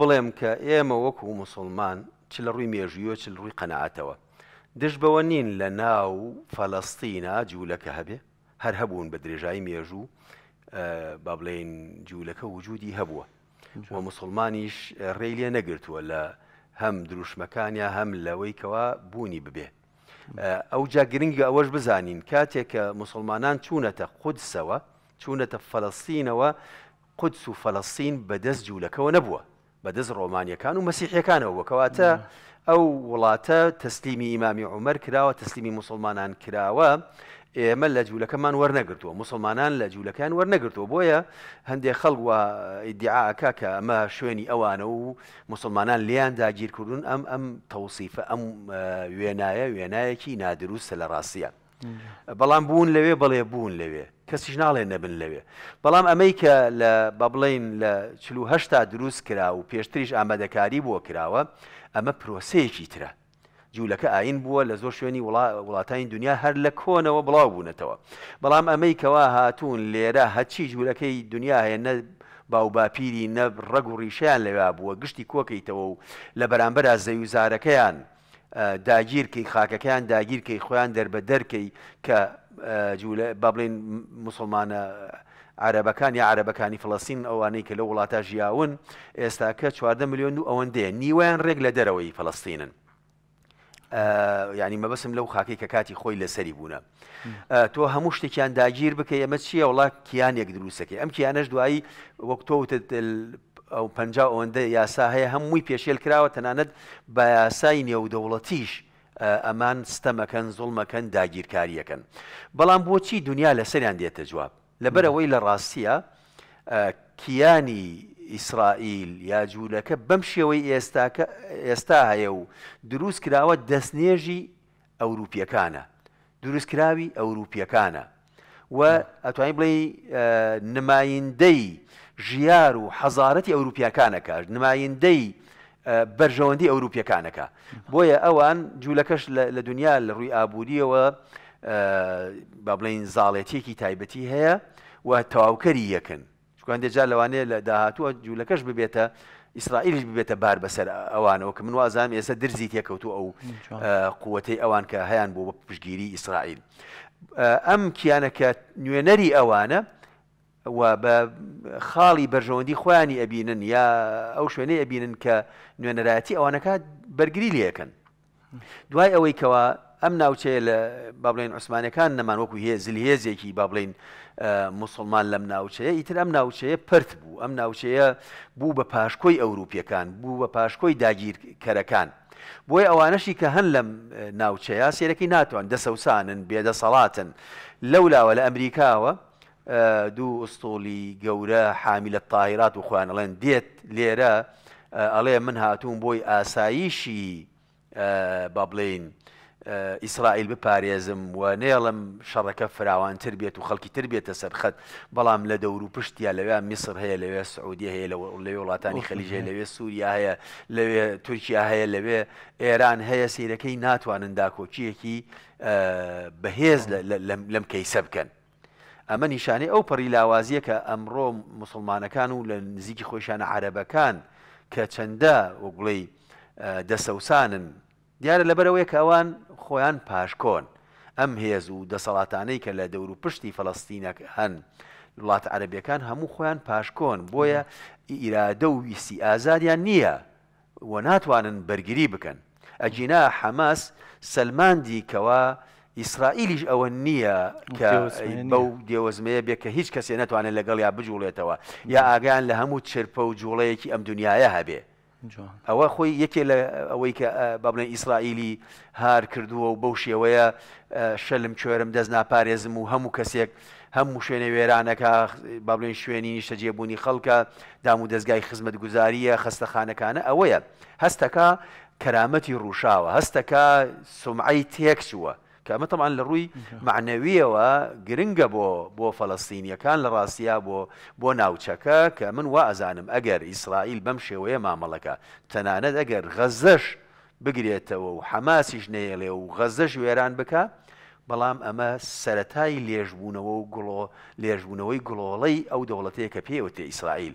بڵێم کە ئێمە وەکو مسلمان چ لە ڕووی مێژویە چ ڕووی قەنەعاتەوە دش بەوە نین لە ناو فەلەستینا جوولەکە هەبێ هەر هەبوون بە درێژایی مێژوو با بڵێن جوولەکە وجودی هەبووە وە مسلمانیش ڕێ لێ نەگرتووە لە هەم دروشمەکانیا هەم لەوەیکەوە بوونی ببێ ئەو جاگرنگگە ئەوەش بزانین کاتێک کە مسلمانان چوونەتە قودسەوە چوونەتە فەلەستینەوە قودس و فەلەستین بەدەست جوولەکەەوە نەبووە بەدەست ڕۆمانیەکان و مەسیحیەکانەوە کەواتە ئەو وڵاتە تەسلیمی ئیمامی عومەر کراوە تەسلیمی مسلمانان کراوە ئێمە لە جوولەکەمان وەرنەگرتووە مسلمانان لە جوولەکان وەرنەگرتووە بۆیە هەندێک خەڵوە ئیدعاکە کە ئەمە شوێنی ئەوانە و مسلمانان لیان داگیرکردون ئەم ئەم تەوسیفە ئەم وێنایە وێنایەکی نادروستە لە ڕاستیە بەڵام بوون لەوێ بەڵێ بوون لەوێ کەسیش ناڵێ نەبن لەوێ بەڵام ئەمەی کە لە بە بڵین لە چهشتا دروست کرا و پێشتریش ئامادەکاری بۆ کراوە ئەمە پرۆسەیەکی ترە جوولەکە ئاین بووە لە زۆر شوێنی وڵاتانی دنیا هەر لە کۆنەوە بڵاو بوونەتەوە بەڵام ئەمەی کەوا هاتوون لێرە هەچی جوولەکەی دنیا هەیە نە باوباپیری نە ڕەگ و ڕیشیان لەوێ بووە گشتی کۆکەیتەوە و لە بەرامبەر زەویزارەکەیان داگیرکەی خاکەکەیان داگیرکەی خۆیان دەربە دەرکەی کە با بڵین مسلمانە عربەکان یا عربەکانی فلەسین ئەوانەی کە لە وڵاتە ژیاون ئێستا کە 14 میلیۆن و ئەوەندەیە نیوەیان ڕێک لە دەرەوەی فلەستینن. ینی مەبەسم لەو خاکەی کە کاتی خۆی لەسەری بوونە تۆ هەموو شتێکیان داگیر بکە ئەمە چییە وڵات کیانێک دروستەکە ئەم کیانەش دوایی وەکتۆوتت ئەو پ ئەوەندە یاسا هەیە هەمووی پێشێل کراوە تەنانەت بە یاسای نێودەوڵەتیش ئەمان ستەمەکەن زڵمەکەن داگیرکاریەکەن بەڵام بۆچی دنیا لە سەریان دێتە جواب لەبەرەوەی لە ڕاستیە کیانی ئیسرائیل یا جوولەکە بەم شێوەی ئێستاکە ئێستا هەیە و دروست کراوە دەستنێژی ئەوروپیەکانە دروستکراوی ئەوروپیەکانە و ئەتوانین بڵێ نمایندەی ژیار و حەزارەتی ئەوروپیەکانە کار نمایندەی بەرژەوەندی ئەوروپیەکانەکە بۆیە ئەوان جوولەکەش لە دنیا لە ڕووی ئابوووریەوە با بڵین زاڵێتێکی تایبەتی هەیە و تەواوکەری یەکن شکوان دێجا لەوانەیە لە داهاتوە جوولەکەش ببێتە ئیسرائیلیش ببێتە بار بەسەر ئەوانەوە کە من وازام ئێستا درزی تێکەوتو ئەو قوەتەی ئەوان کە هەیان بۆ بە پشگیری ئیسرائیل ئەم کیانەکە نوێنەری ئەوانە بە خاڵی بەرژەوەندی خۆیانی ئەبینن یا ئەو شوێنەی ئەبینن کە نوێنەراەتی ئەوانەکە بەرگری لەکەن دوای ئەوەی کەەوە ئەم ناوچەیە لە بابلین عوسمانەکان نەمان وەکو هەیە زلهێزێکی بابلین مسلمان لەم ناوچەیە ئیتر ئەم ناوچەیە پرت بوو ئەم ناوچەیە بوو بە پاشکۆی ئەوروپیەکان بوو بە پاشکۆی داگیرکەرەکان بۆی ئەوانەشی کە هەن لەم ناوچەیە سێرەکی ناتوان دەسەوسانن بێدەسەڵاتن لەولاوە لە ئەمریکاوە دوو ئوستۆلی گەورە حامیلە تاهیرات و خوانەڵێن دێت لێرە ئەڵێ من هاتوون بۆی ئاساییشی با بڵین ئیسرائیل بپارێزم و نێڵم شەڕەکە فراوانتر بێت و خەڵکی تر بێتە سەرخەت بەڵام لە دەور و پشتیا لەوێ میسر هەیە لەوێ سعودی هەیە لەوێ وڵاتانی خەلیژێ لەوێ سووریا هەیە لەوێ تورکیا هەیە لەوێ ئێران هەیە سیرەکەی ناتوانن داکۆچیەکی بەهێز لەم کەیسە بکەن ئەمە نیشانەی ئەو پەری لاوازیە کە ئەمڕۆ مسلمانەکان و لە نزیکی خۆشیانە عربەکان کە چەندە و بڵێ دەسەوسانن دیارە لەبەرەوەی کەوان خۆیان پاشکۆن ئەم هێز و دەسەڵاتانەی کە لە دەور و پشتی فەڵستینەک هەن وڵات عربیەکان هەموو خۆیان پاشکۆن بۆیە ئیرادە و ویسی ئازاریان نییە و ناتوانن بەرگری بکەن ئەجینا حەماس سلماندی کەوا ئیسرائیلیش ئەوە نییە کە بەو دێوەزمەیە بێ کە هیچ کەسێ نتوانێت لەگەڵ یا بجوڵێتەوە یا ئاگیان لە هەموو چرپە و جوڵەیەکی ئەم دنیاە هەبێ ئەوە خۆی یەکێ لە ئەوەی کە بابڵێ ئیسرائیلی هار کردووە و بەو شێوەیە شەلم کوێرم دەست ناپارێزم و هەموو کەسێک هەموو شوێنە وێرانەکە بابلێن شوێنی شەجێبوونی خەڵکە دام و دەستگای خزمەت گوزاریە خستەخانەکانە ئەوەیە هەستەکە کەرامەتی ڕووشاوە هەستەکە سمعی تێکچووە کە ئەمە تەمان لە ڕووی معنەویەوە گرنگە بۆ بۆ فەلستینیەکان لە ڕاستیا بۆ بۆ ناوچەکە کە من وا ئەزانم ئەگەر ئیسرائیل بەم شێوەیە مامەڵەکە تەنانەت ئەگەر غەزەش بگرێتەوە و حەماسیش نێڵێ و غەزەش وێران بکە بەڵام ئەمە سەتای لێژبوونەوە و گڵۆ لێژبوونەوەی گڵۆڵەی ئەو دەوڵەتەیە کە پێوتێ ئیسرائیل.